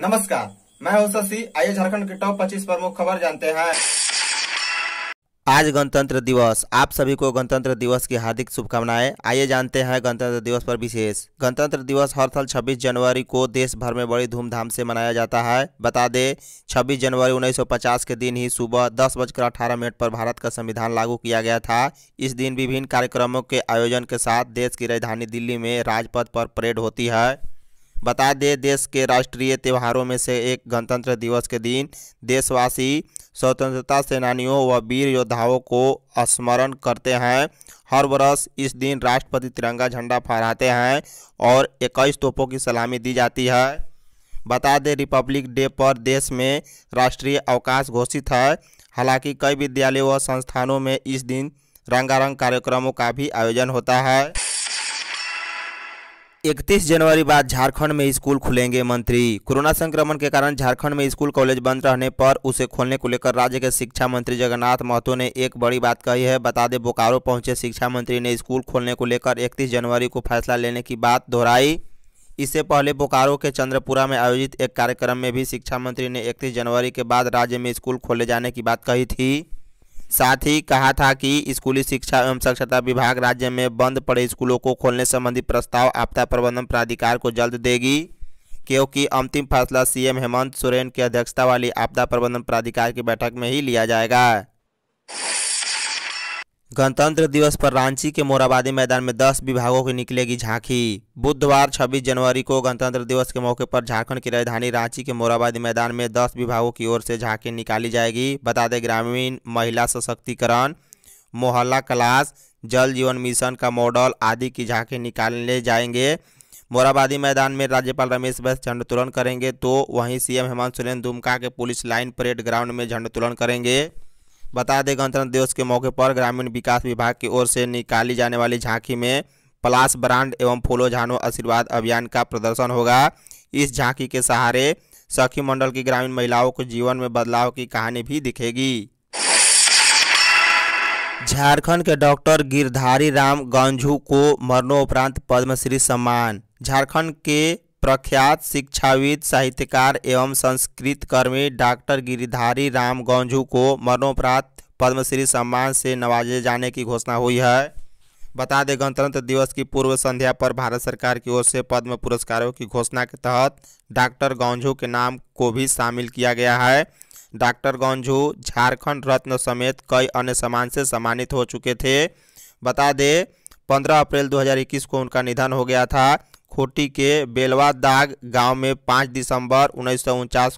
नमस्कार मैं हूं शशि आइए झारखंड के टॉप 25 प्रमुख खबर जानते हैं आज गणतंत्र दिवस आप सभी को गणतंत्र दिवस की हार्दिक शुभकामनाएं आइए जानते हैं गणतंत्र दिवस पर विशेष गणतंत्र दिवस हर साल 26 जनवरी को देश भर में बड़ी धूमधाम से मनाया जाता है बता दें 26 जनवरी 1950 के दिन ही सुबह दस बजकर अठारह मिनट पर भारत का संविधान लागू किया गया था इस दिन विभिन्न कार्यक्रमों के आयोजन के साथ देश की राजधानी दिल्ली में राजपथ पर परेड होती है बता दें देश के राष्ट्रीय त्योहारों में से एक गणतंत्र दिवस के दिन देशवासी स्वतंत्रता सेनानियों व वीर योद्धाओं को स्मरण करते हैं हर वर्ष इस दिन राष्ट्रपति तिरंगा झंडा फहराते हैं और इक्कीस तोपों की सलामी दी जाती है बता दें रिपब्लिक डे पर देश में राष्ट्रीय अवकाश घोषित है हालांकि कई विद्यालयों व संस्थानों में इस दिन रंगारंग कार्यक्रमों का भी आयोजन होता है इकतीस जनवरी बाद झारखंड में स्कूल खुलेंगे मंत्री कोरोना संक्रमण के कारण झारखंड में स्कूल कॉलेज बंद रहने पर उसे खोलने को लेकर राज्य के शिक्षा मंत्री जगन्नाथ महतो ने एक बड़ी बात कही है बता दें बोकारो पहुंचे शिक्षा मंत्री ने स्कूल खोलने को लेकर 31 जनवरी को फैसला लेने की बात दोहराई इससे पहले बोकारो के चंद्रपुरा में आयोजित एक कार्यक्रम में भी शिक्षा मंत्री ने इकतीस जनवरी के बाद राज्य में स्कूल खोले जाने की बात कही थी साथ ही कहा था कि स्कूली शिक्षा एवं साक्षरता विभाग राज्य में बंद पड़े स्कूलों को खोलने संबंधी प्रस्ताव आपदा प्रबंधन प्राधिकार को जल्द देगी क्योंकि अंतिम फैसला सीएम हेमंत सोरेन की अध्यक्षता वाली आपदा प्रबंधन प्राधिकार की बैठक में ही लिया जाएगा गणतंत्र दिवस पर रांची के मोराबादी मैदान में 10 विभागों की निकलेगी झांकी बुधवार 26 जनवरी को गणतंत्र दिवस के मौके पर झारखंड की राजधानी रांची के मोराबादी मैदान में 10 विभागों की ओर से झांकी निकाली जाएगी बता दें ग्रामीण महिला सशक्तिकरण मोहल्ला क्लास जल जीवन मिशन का मॉडल आदि की झांकी निकाले जाएंगे मोराबादी मैदान में राज्यपाल रमेश बैस झंडोत्तोलन करेंगे तो वहीं सीएम हेमंत सोरेन दुमका के पुलिस लाइन परेड ग्राउंड में झंडोत्तोलन करेंगे बता दें गणतंत्र दिवस के मौके पर ग्रामीण विकास विभाग की ओर से निकाली जाने वाली झांकी में प्लास ब्रांड एवं फूलो झानो आशीर्वाद अभियान का प्रदर्शन होगा इस झांकी के सहारे सखी मंडल की ग्रामीण महिलाओं के जीवन में बदलाव की कहानी भी दिखेगी झारखंड के डॉक्टर गिरधारी राम गांझू को मरणोपरांत पद्मश्री सम्मान झारखंड के प्रख्यात शिक्षाविद साहित्यकार एवं संस्कृत कर्मी डॉक्टर गिरिधारी राम गौंझू को मरणोपरांत पद्मश्री सम्मान से नवाजे जाने की घोषणा हुई है बता दें गणतंत्र दिवस की पूर्व संध्या पर भारत सरकार की ओर से पद्म पुरस्कारों की घोषणा के तहत डॉक्टर गौंझू के नाम को भी शामिल किया गया है डॉक्टर गौंझू झारखंड रत्न समेत कई अन्य सम्मान से सम्मानित हो चुके थे बता दें 15 अप्रैल 2021 को उनका निधन हो गया था खोटी के बेलवादाग गांव में 5 दिसंबर उन्नीस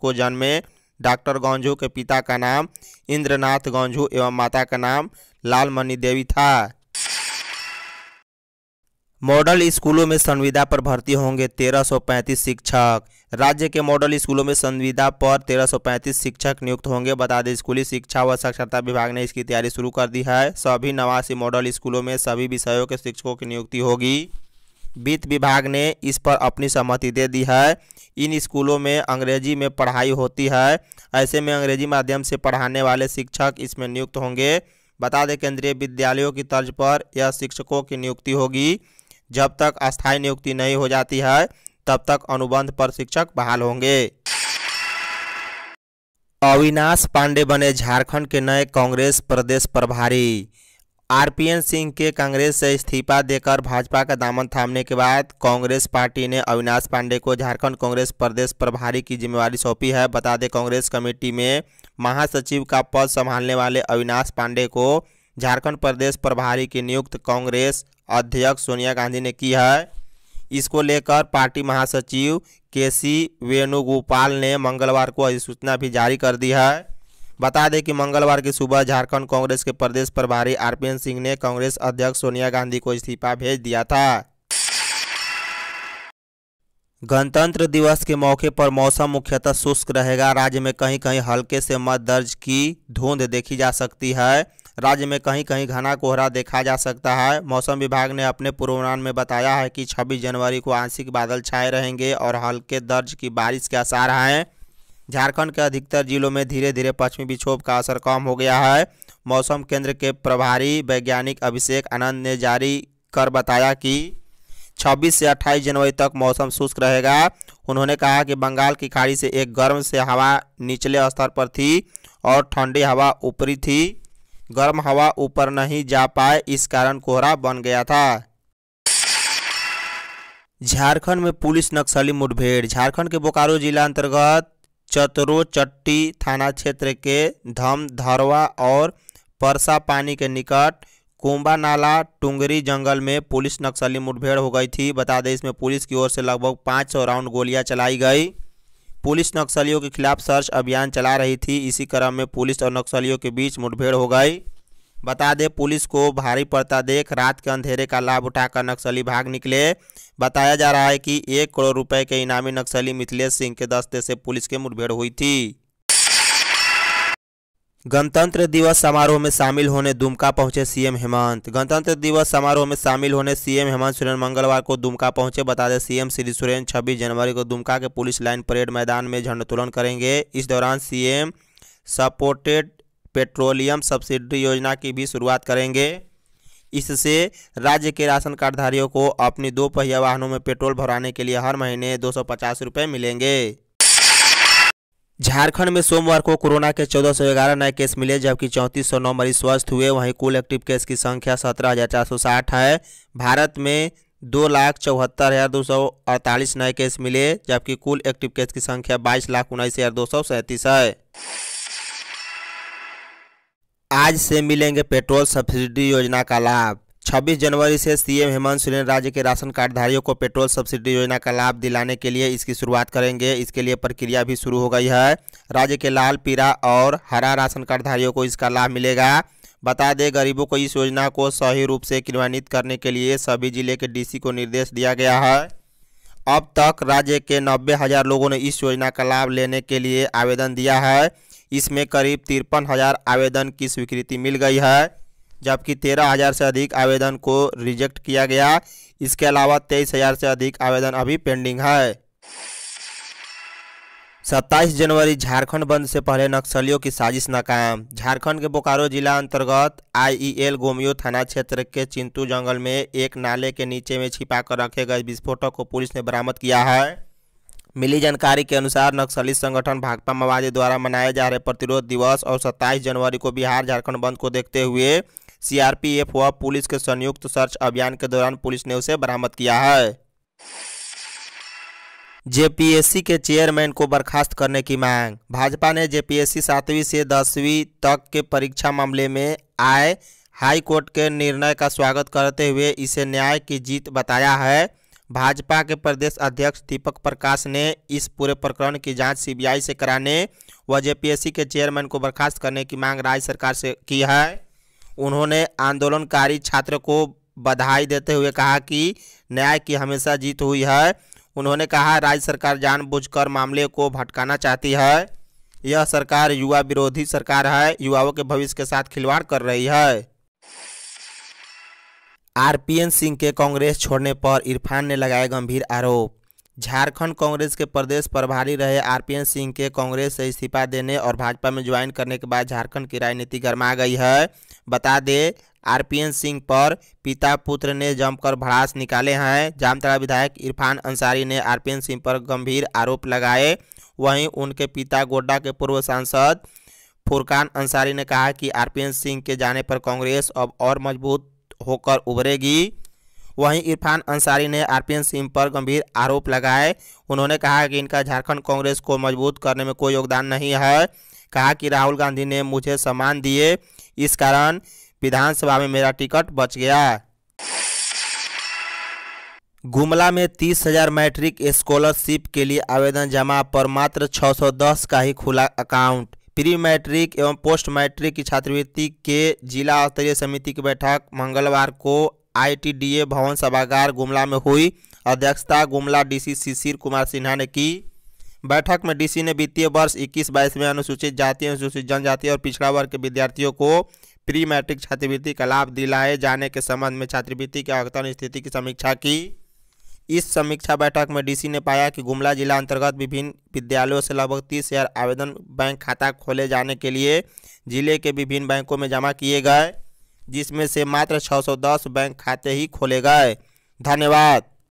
को जन्मे डॉक्टर गौंझू के पिता का नाम इंद्रनाथ गौंझू एवं माता का नाम लालमणि देवी था मॉडल स्कूलों में संविदा पर भर्ती होंगे 1335 शिक्षक राज्य के मॉडल स्कूलों में संविदा पर 1335 शिक्षक नियुक्त होंगे बता दें स्कूली शिक्षा व साक्षरता विभाग ने इसकी तैयारी शुरू कर दी है सभी नवासी मॉडल स्कूलों में सभी विषयों के शिक्षकों की नियुक्ति होगी वित्त विभाग ने इस पर अपनी सहमति दे दी है इन स्कूलों में अंग्रेजी में पढ़ाई होती है ऐसे में अंग्रेजी माध्यम से पढ़ाने वाले शिक्षक इसमें नियुक्त होंगे बता दें केंद्रीय विद्यालयों की तर्ज पर यह शिक्षकों की नियुक्ति होगी जब तक अस्थायी नियुक्ति नहीं हो जाती है तब तक अनुबंध पर शिक्षक बहाल होंगे अविनाश पांडे बने झारखंड के नए कांग्रेस प्रदेश प्रभारी आरपीएन सिंह के कांग्रेस से इस्तीफा देकर भाजपा का दामन थामने के बाद कांग्रेस पार्टी ने अविनाश पांडे को झारखंड कांग्रेस प्रदेश प्रभारी की जिम्मेवारी सौंपी है बता दें कांग्रेस कमेटी में महासचिव का पद संभालने वाले अविनाश पांडे को झारखंड प्रदेश प्रभारी की नियुक्त कांग्रेस अध्यक्ष सोनिया गांधी ने की है इसको लेकर पार्टी महासचिव के सी वेणुगोपाल ने मंगलवार को अधिसूचना भी जारी कर दी है बता दें कि मंगलवार की सुबह झारखंड कांग्रेस के प्रदेश प्रभारी आरपीएन सिंह ने कांग्रेस अध्यक्ष सोनिया गांधी को इस्तीफा भेज दिया था गणतंत्र दिवस के मौके पर मौसम मुख्यतः शुष्क रहेगा राज्य में कहीं कहीं हल्के से मत दर्ज की धुंध देखी जा सकती है राज्य में कहीं कहीं घना कोहरा देखा जा सकता है मौसम विभाग ने अपने पूर्वानुमान में बताया है कि 26 जनवरी को आंशिक बादल छाए रहेंगे और हल्के दर्ज की बारिश के आसार हैं झारखंड के अधिकतर जिलों में धीरे धीरे पश्चिमी विक्षोभ का असर कम हो गया है मौसम केंद्र के प्रभारी वैज्ञानिक अभिषेक आनंद ने जारी कर बताया कि 26 से 28 जनवरी तक मौसम शुष्क रहेगा उन्होंने कहा कि बंगाल की खाड़ी से एक गर्म से हवा निचले स्तर पर थी और ठंडी हवा ऊपरी थी गर्म हवा ऊपर नहीं जा पाए इस कारण कोहरा बन गया था झारखंड में पुलिस नक्सली मुठभेड़ झारखंड के बोकारो जिला अंतर्गत चतरोचट्टी थाना क्षेत्र के धमधरवा और परसा पानी के निकट कुंबा नाला टुंगरी जंगल में पुलिस नक्सली मुठभेड़ हो गई थी बता दें इसमें पुलिस की ओर से लगभग पाँच सौ राउंड गोलियां चलाई गई पुलिस नक्सलियों के खिलाफ सर्च अभियान चला रही थी इसी क्रम में पुलिस और नक्सलियों के बीच मुठभेड़ हो गई बता दें पुलिस को भारी पड़ता देख रात के अंधेरे का लाभ उठाकर नक्सली भाग निकले बताया जा रहा है कि एक करोड़ रुपए के इनामी नक्सली मिथिलेश सिंह के दस्ते से पुलिस की मुठभेड़ हुई थी गणतंत्र दिवस समारोह में शामिल होने दुमका पहुंचे सीएम हेमंत गणतंत्र दिवस समारोह में शामिल होने सीएम हेमंत सोरेन मंगलवार को दुमका पहुंचे बता दें सीएम श्री सोरेन 26 जनवरी को दुमका के पुलिस लाइन परेड मैदान में झंडोत्तोलन करेंगे इस दौरान सीएम सपोर्टेड पेट्रोलियम सब्सिडी योजना की भी शुरुआत करेंगे इससे राज्य के राशन कार्डधारियों को अपनी दो पहिया वाहनों में पेट्रोल भराने के लिए हर महीने दो सौ मिलेंगे झारखंड में सोमवार को कोरोना के चौदह सौ ग्यारह नए केस मिले जबकि चौंतीस सौ नौ मरीज स्वस्थ हुए वहीं कुल एक्टिव केस की संख्या सत्रह हजार चार सौ साठ है भारत में दो लाख चौहत्तर हज़ार दो सौ अड़तालीस नए केस मिले जबकि कुल एक्टिव केस की संख्या बाईस लाख उन्नीस हज़ार दो सौ सैंतीस है आज से मिलेंगे पेट्रोल सब्सिडी योजना का लाभ 26 जनवरी से सीएम हेमंत सोरेन राज्य के राशन कार्डधारियों को पेट्रोल सब्सिडी योजना का लाभ दिलाने के लिए इसकी शुरुआत करेंगे इसके लिए प्रक्रिया भी शुरू हो गई है राज्य के लाल पीरा और हरा राशन कार्डधारियों को इसका लाभ मिलेगा बता दें गरीबों को इस योजना को सही रूप से क्रियान्वित करने के लिए सभी जिले के डीसी को निर्देश दिया गया है अब तक राज्य के नब्बे हज़ार लोगों ने इस योजना का लाभ लेने के लिए आवेदन दिया है इसमें करीब तिरपन हज़ार आवेदन की स्वीकृति मिल गई है जबकि तेरह हज़ार से अधिक आवेदन को रिजेक्ट किया गया इसके अलावा तेईस हज़ार से अधिक आवेदन अभी पेंडिंग है सत्ताईस जनवरी झारखंड बंद से पहले नक्सलियों की साजिश नाकाम झारखंड के बोकारो जिला अंतर्गत आईईएल गोमियो थाना क्षेत्र के चिंतू जंगल में एक नाले के नीचे में छिपाकर रखे गए विस्फोटक को पुलिस ने बरामद किया है मिली जानकारी के अनुसार नक्सली संगठन भाकपा माओवादी द्वारा मनाए जा रहे प्रतिरोध दिवस और 27 जनवरी को बिहार झारखंड बंद को देखते हुए सीआरपीएफ व पुलिस के संयुक्त सर्च अभियान के दौरान पुलिस ने उसे बरामद किया है जेपीएससी के चेयरमैन को बर्खास्त करने की मांग भाजपा ने जेपीएससी सातवीं से दसवीं तक के परीक्षा मामले में आए हाई कोर्ट के निर्णय का स्वागत करते हुए इसे न्याय की जीत बताया है भाजपा के प्रदेश अध्यक्ष दीपक प्रकाश ने इस पूरे प्रकरण की जांच सीबीआई से कराने व जेपीएससी के चेयरमैन को बर्खास्त करने की मांग राज्य सरकार से की है उन्होंने आंदोलनकारी छात्र को बधाई देते हुए कहा कि न्याय की हमेशा जीत हुई है उन्होंने कहा राज्य सरकार जानबूझकर मामले को भटकाना चाहती है यह सरकार युवा विरोधी सरकार है युवाओं के भविष्य के साथ खिलवाड़ कर रही है आरपीएन सिंह के कांग्रेस छोड़ने पर इरफान ने लगाए गंभीर आरोप झारखंड कांग्रेस के प्रदेश प्रभारी रहे आरपीएन सिंह के कांग्रेस से इस्तीफा देने और भाजपा में ज्वाइन करने के बाद झारखंड की राजनीति गर्मा गई है बता दें आरपीएन सिंह पर पिता पुत्र ने जमकर भड़ास निकाले हैं जामतला विधायक इरफान अंसारी ने आरपीएन सिंह पर गंभीर आरोप लगाए वहीं उनके पिता गोड्डा के पूर्व सांसद फुरकान अंसारी ने कहा कि आरपीएन सिंह के जाने पर कांग्रेस अब और मजबूत होकर उभरेगी वहीं इरफान अंसारी ने आरपीएन सिंह पर गंभीर आरोप लगाए उन्होंने कहा कि इनका झारखंड कांग्रेस को मजबूत करने में कोई योगदान नहीं है कहा कि राहुल गांधी ने मुझे सम्मान दिए इस कारण विधानसभा में मेरा टिकट बच गया गुमला में तीस हजार मैट्रिक स्कॉलरशिप के लिए आवेदन जमा पर मात्र 610 का ही खुला अकाउंट प्री मैट्रिक एवं पोस्ट मैट्रिक की छात्रवृत्ति के जिला स्तरीय समिति की बैठक मंगलवार को आईटीडीए भवन सभागार गुमला में हुई अध्यक्षता गुमला डीसी शिशिर कुमार सिन्हा ने की बैठक में डीसी ने वित्तीय वर्ष इक्कीस बाईस में अनुसूचित जाति अनुसूचित जनजाति और पिछड़ा वर्ग के विद्यार्थियों को प्री मैट्रिक छात्रवृत्ति का लाभ दिलाए जाने के संबंध में छात्रवृत्ति के आगतन स्थिति की समीक्षा की इस समीक्षा बैठक में डीसी ने पाया कि गुमला जिला अंतर्गत विभिन्न विद्यालयों से लगभग तीस हज़ार आवेदन बैंक खाता खोले जाने के लिए जिले के विभिन्न बैंकों में जमा किए गए जिसमें से मात्र 610 बैंक खाते ही खोले गए धन्यवाद